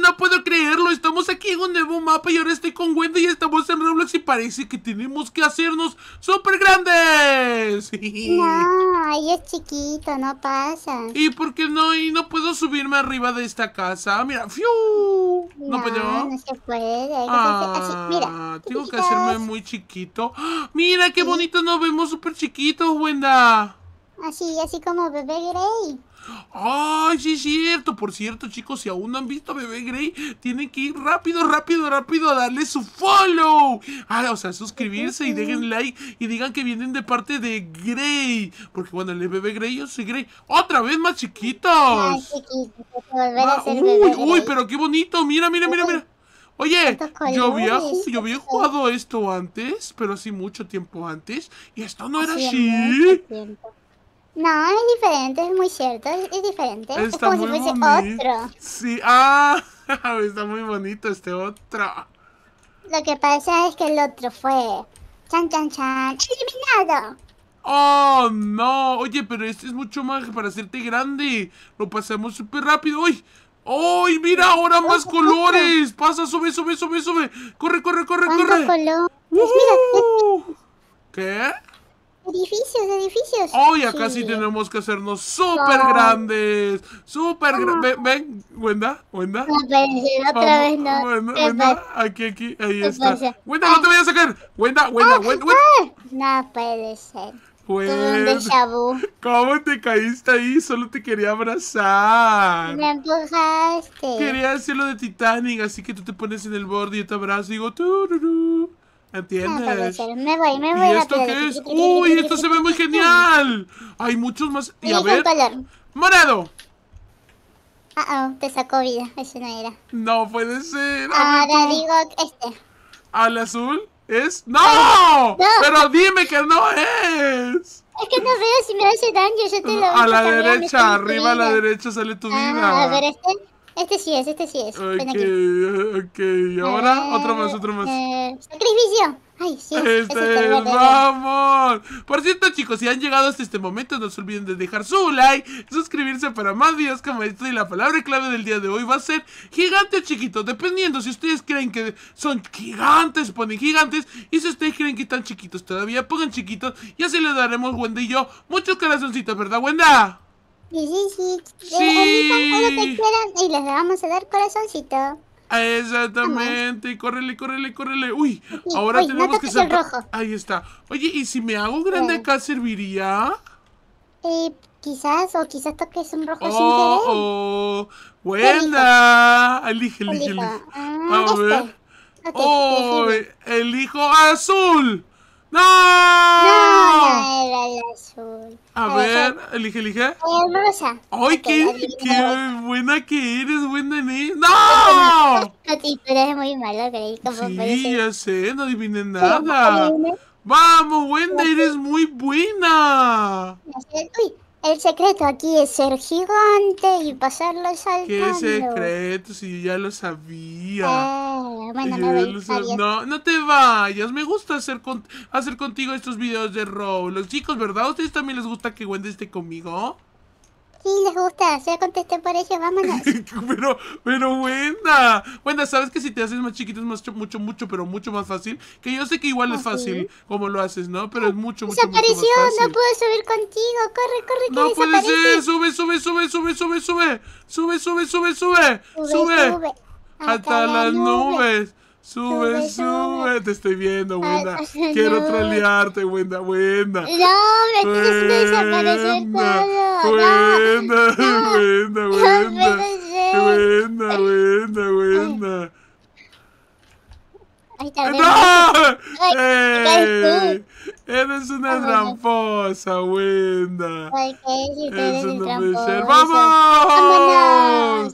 no puedo creerlo, estamos aquí en un nuevo mapa y ahora estoy con Wendy y estamos en Roblox y parece que tenemos que hacernos súper grandes. No, ahí es chiquito, no pasa. ¿Y por qué no? Y no puedo subirme arriba de esta casa. Mira, ¡fiu! No, puedo. No se puede. Ah, mira. Tengo que hacerme muy chiquito. ¡Mira qué bonito nos vemos súper chiquitos, Wenda! Así, así como Bebé Grey. ¡Ay, sí es cierto! Por cierto, chicos, si aún no han visto a Bebé Grey, tienen que ir rápido, rápido, rápido a darle su follow. Ah, o sea, suscribirse y dejen like y digan que vienen de parte de Grey. Porque cuando le Bebé Grey, yo soy Grey. ¡Otra vez más chiquitos! Ah, uy, uy, pero qué bonito. Mira, mira, mira, mira. Oye, yo había, yo había jugado esto antes, pero así mucho tiempo antes. Y esto no era así. No, es diferente, es muy cierto, es, diferente. Está es como muy si fuese otro. Sí, ah, está muy bonito este otro. Lo que pasa es que el otro fue chan chan chan eliminado. Oh, no. Oye, pero este es mucho más para hacerte grande. Lo pasamos súper rápido. ¡Uy! ¡Ay, mira! ¡Ahora más colores! ¡Pasa, sube, sube, sube, sube! ¡Corre, corre, corre, corre! Uh ¿Qué? Edificios, edificios. Hoy acá sí, tenemos que hacernos súper grandes. Súper grandes. Ven, ven, Wenda, Wenda. No, otra vez no. Wenda, Wenda, aquí, aquí, ahí está. Wenda, no te voy a sacar. Wenda, Wenda, Wenda, No puede ser. Pues, ¿Cómo te caíste ahí? Solo te quería abrazar. Me empujaste. Quería hacer lo de Titanic, así que tú te pones en el borde y yo te abrazo y digo... tu ¿Entiendes? Ah, me voy, me voy. ¿Y esto qué es? ¡Uy, esto se ve muy genial! Hay muchos más. Y a ver. ¡Morado! Ah, -oh, te sacó vida. Ese no era. No puede ser. Ah, Ahora digo este. ¿Al azul? ¿Es? ¡No! ¡Pero dime que no es! Es que no veo si me hace daño, yo te lo A la derecha, arriba a la derecha sale tu ah, vida. a ver, este. Este sí es, este sí es. Ok, aquí. ok. Ahora, eh, otro más, otro más. Eh, sacrificio. Ay, sí. Este es, vamos. Por cierto, chicos, si han llegado hasta este momento, no se olviden de dejar su like, suscribirse para más videos como este. Y la palabra clave del día de hoy va a ser gigante o chiquito, dependiendo si ustedes creen que son gigantes, ponen gigantes. Y si ustedes creen que están chiquitos todavía, pongan chiquitos. Y así les daremos, Wenda y yo, muchos corazoncitos, ¿verdad, Wenda? Sí, sí, sí. y les vamos a dar corazoncito. Exactamente, córrele, córrele, córrele. Uy, ahora tenemos que salir Ahí está. Oye, ¿y si me hago grande acá serviría? Eh, quizás, o quizás toques un rojo sin Oh, oh. buena. Elige, elige, ah, a este. ver. oh, elijo azul. ¡No! No, no azul. A ver, elige, elige. Muy rosa. ¡Ay, qué, buena que eres, Wendy. ¡No! ¡No! tú eres muy malo, creí. sí, ya sé, no adiviné nada. ¡Vamos, buena! ¡Eres muy buena! El secreto aquí es ser gigante y pasarlo saltando. ¿Qué secreto? Si yo ya lo sabía. Eh, bueno, me No, no te vayas. Me gusta hacer, con... hacer contigo estos videos de Roblox. Chicos, ¿verdad? ustedes también les gusta que Wendy esté conmigo? Sí, les gusta, ya contesté por ellos, vámonos. pero, pero Wenda, Wenda, sabes que si te haces más chiquito es mucho, mucho, pero mucho más fácil. Que yo sé que igual es ah, fácil como lo haces, ¿no? Pero es mucho, mucho, más fácil. Desapareció, no puedo subir contigo. Corre, corre, que No puede sube, sube, sube, sube, sube, sube. Sube, sube, sube, sube. Sube, sube. Hasta, las nubes. Sube, sube, te estoy viendo, Wenda. Quiero no. trolearte, Wenda, Wenda. No, me tienes que desaparecer todo. Wenda, no. Wenda, no. Wenda. Wenda, Wenda, Wenda. Ay, eh, ¡No! ¡Ey! ¡Eres una tramposa, Wenda! ¿Por qué? Si Eso no puede ser. ¡Vamos!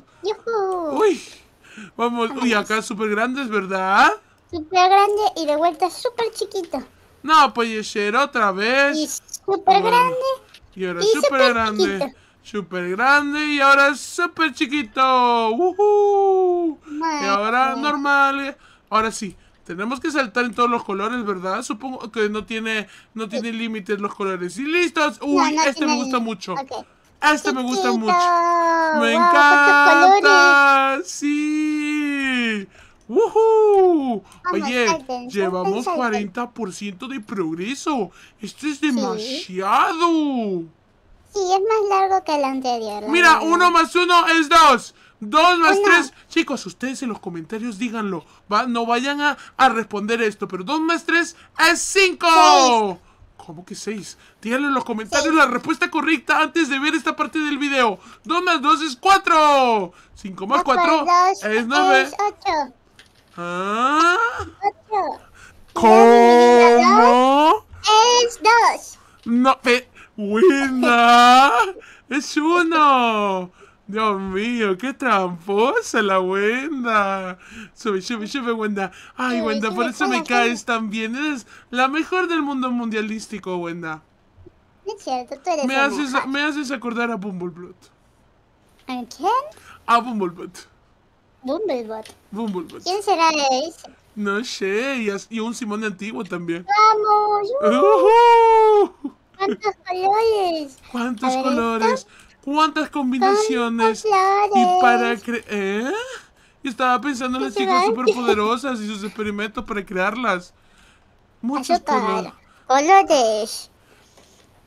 ¡Vámonos! ¡Uy! Vamos, uy, acá súper grandes, ¿verdad? Súper grande y de vuelta súper chiquito. No, pues otra vez. Y súper grande. Y ahora súper grande. Súper grande y ahora súper chiquito. Y ahora normal. Ahora sí, tenemos que saltar en todos los colores, ¿verdad? Supongo que no tiene no tiene límites los colores. ¡Y listos! ¡Uy! Este, este me gusta mucho. Este me gusta mucho. ¡Me encanta! ¡Sí! Oye, llevamos 40% de progreso. Esto es demasiado. Sí, es más largo que el anterior. Mira, 1 más 1 es 2. 2 más 3. Chicos, ustedes en los comentarios díganlo. No vayan a responder esto, pero 2 más 3 es 5. ¿Cómo que 6? Díganlo en los comentarios. la respuesta correcta antes de ver esta parte del video. 2 más 2 es 4. 5 más 4 es 9. ¿Cómo? Es dos. No, Wenda ¡Es uno! Dios mío, qué tramposa la Wenda. Sube, sube, sube, Wenda. Ay, Wenda, por eso me caes tan bien. Eres la mejor del mundo mundialístico, Wenda. es cierto, tú eres me haces, me haces acordar a Bumbleblood ¿A quién? A Bumbleblood. Bumblebot. ¿Quién será ese? No sé, y, un Simón antiguo también. ¡Vamos! Uh! ¿Cuántos colores? ¿Cuántos colores? ¿Cuántas combinaciones? Y para crear. ¿Eh? estaba pensando en las chicas superpoderosas y sus experimentos para crearlas. Muchos colores. Colores.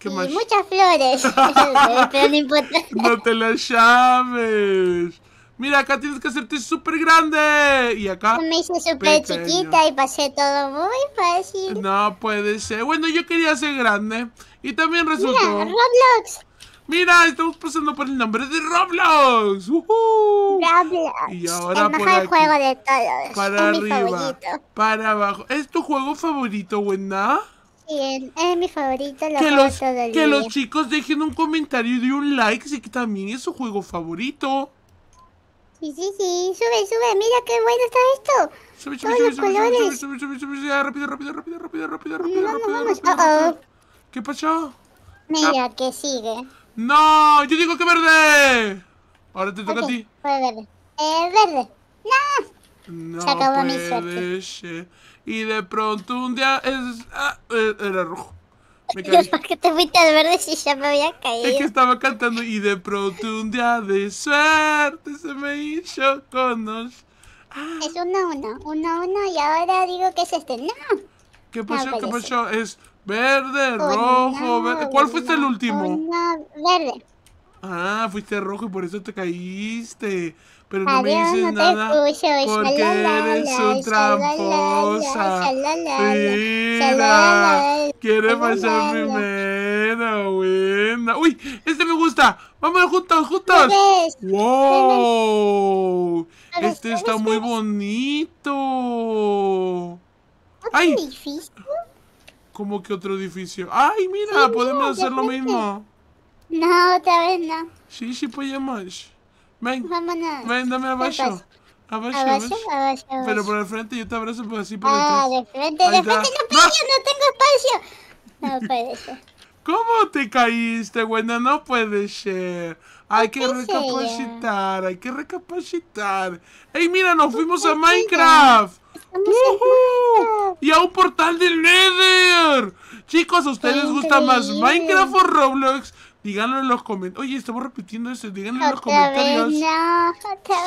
y muchas flores. Pero no importa. No te las llames. Mira, acá tienes que hacerte súper grande. Y acá. Me hice súper chiquita y pasé todo muy fácil. No puede ser. Bueno, yo quería ser grande. Y también resultó. Mira, Roblox. Mira, estamos pasando por el nombre de Roblox. Roblox. Y ahora el mejor juego de todos. Para arriba. Para abajo. ¿Es tu juego favorito, Wenda? Sí, es mi favorito. Lo que los, que los chicos dejen un comentario y de un like si que también es su juego favorito. Sí, sí, sí, sube, sube, mira qué bueno está esto. Sube, sube, sube, sube, sube, sube, sube, ah, rápido, rápido, rápido, rápido, rápido, mm, rápido, vamos, rápido, vamos. rápido, ¿Qué pasó? Mira, ah. que sigue. ¡No! ¡Yo digo que verde! Ahora te toca a ti. es verde. verde. ¡No! Se acabó mi suerte. Y de pronto un día es... Ah, eh, era rojo. ¿Para qué te fuiste al verde si ya me había caído? Es que estaba cantando y de pronto de suerte se me hizo conocer. Ah. Es uno uno, uno uno y ahora digo que es este. No. ¿Qué pasó? ¿Qué pasó? Es verde, rojo, verde. ¿Cuál fuiste el último? Oh, no, verde. Ah, fuiste rojo y por eso te caíste. Pero no me dices nada porque eres un tramposa. Mira, quiere pasar buena. Uy, este me gusta. Vamos juntos, juntos. Wow, este está muy bonito. edificio? como que otro edificio. Ay, mira, podemos hacer lo mismo. No, otra vez no. Sí, sí pues más, Ven. Vámonos. Ven, dame abajo. Abajo, abajo, Pero por el frente yo te abrazo por pues, así por ah, detrás. Ah, de frente, de frente no puedo, no, tengo espacio. No puede ser. ¿Cómo te caíste, Wenda? No puede ser. Hay que recapacitar, hay que recapacitar. ¡Ey, mira, nos fuimos a Minecraft! Y a un portal de Nether. Chicos, ¿a ustedes les gusta más Minecraft o Roblox? Díganlo en los comentarios. Oye, estamos repitiendo eso. Díganlo en los comentarios. no,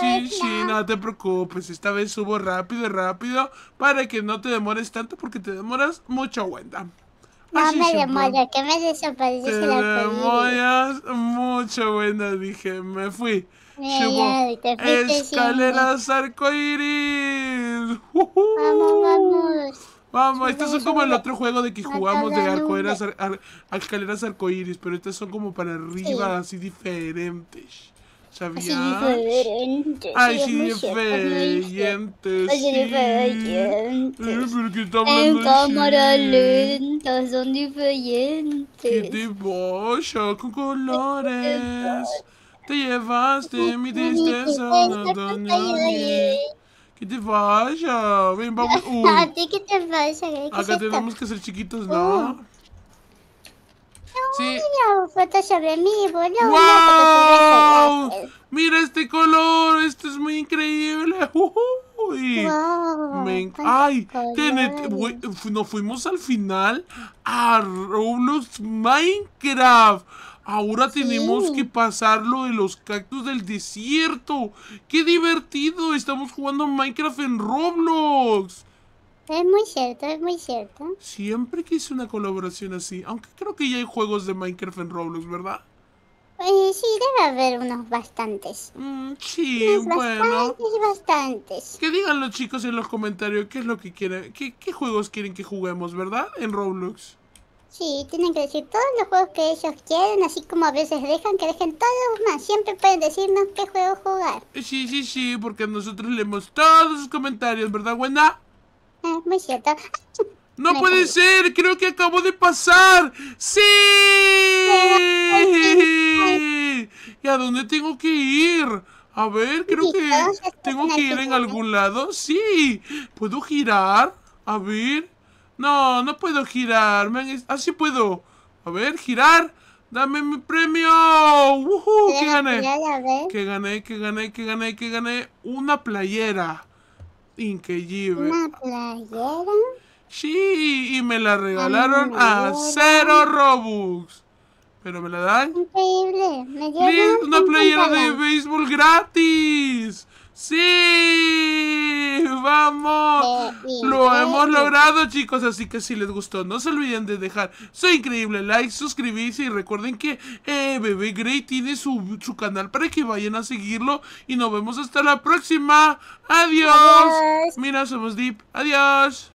sí, sí, no te preocupes. Esta vez subo rápido, rápido. Para que no te demores tanto porque te demoras mucho, Wenda. No me demoro, ¿qué me desapareces Te demoras mucho, Wenda. Dije, me fui. Mira, te escaleras arcoíris. Vamos, estas son como el otro juego de que jugamos de escaleras arcoíris, pero estas son como para arriba, así diferentes. ¿Sabías? Así diferentes. Ay, sí, diferentes. Así diferentes. qué hablando En cámara lenta, son diferentes. ¡Qué dibujo con colores! Te llevaste mi tristeza, no, ¿Qué te vaya. Ven, vamos. Uy. ¿A ti qué te pasa? Acá tenemos que ser chiquitos, ¿no? Sí. ¡Wow! Mira este color, esto es muy increíble. Uy. Ay, ¿no nos fuimos al final a unos Minecraft. Ahora tenemos que pasarlo de los cactus del desierto. ¡Qué divertido! Estamos jugando Minecraft en Roblox. Es muy cierto, es muy cierto. Siempre quise una colaboración así. Aunque creo que ya hay juegos de Minecraft en Roblox, ¿verdad? Eh, sí, debe haber unos bastantes. Mm, sí, bueno. y bastantes. Que digan los chicos en los comentarios qué es lo que quieren, qué juegos quieren que juguemos, ¿verdad? En Roblox. Sí, tienen que decir todos los juegos que ellos quieren, así como a veces dejan que dejen todos más. Siempre pueden decirnos qué juego jugar. Sí, sí, sí, porque nosotros leemos todos sus comentarios, ¿verdad, buena? Ah, muy cierto. ¡No puede ser! ¡Creo que acabo de pasar! ¡Sí! ¿Y a dónde tengo que ir? A ver, creo que... ¿Tengo que ir en algún lado? ¡Sí! ¿Puedo girar? A ver... No, no puedo girar, Así ah, puedo. A ver, girar. ¡Dame mi premio! ¡Woohoo! ¿Qué gané? ¿Qué gané? ¿Qué gané? ¿Qué gané? ¿Qué gané? Una playera. Increíble. ¿Una playera? Sí, y me la regalaron a cero Robux. Pero me la dan. Increíble. Me una playera de béisbol gratis. ¡Sí! ¡Vamos! Eh, Lo hemos logrado, chicos. Así que si les gustó, no se olviden de dejar su increíble like, suscribirse. Y recuerden que eh, Bebé Grey tiene su, canal para que vayan a seguirlo. Y nos vemos hasta la próxima. Adiós. Mira, somos Deep. ¡Adiós!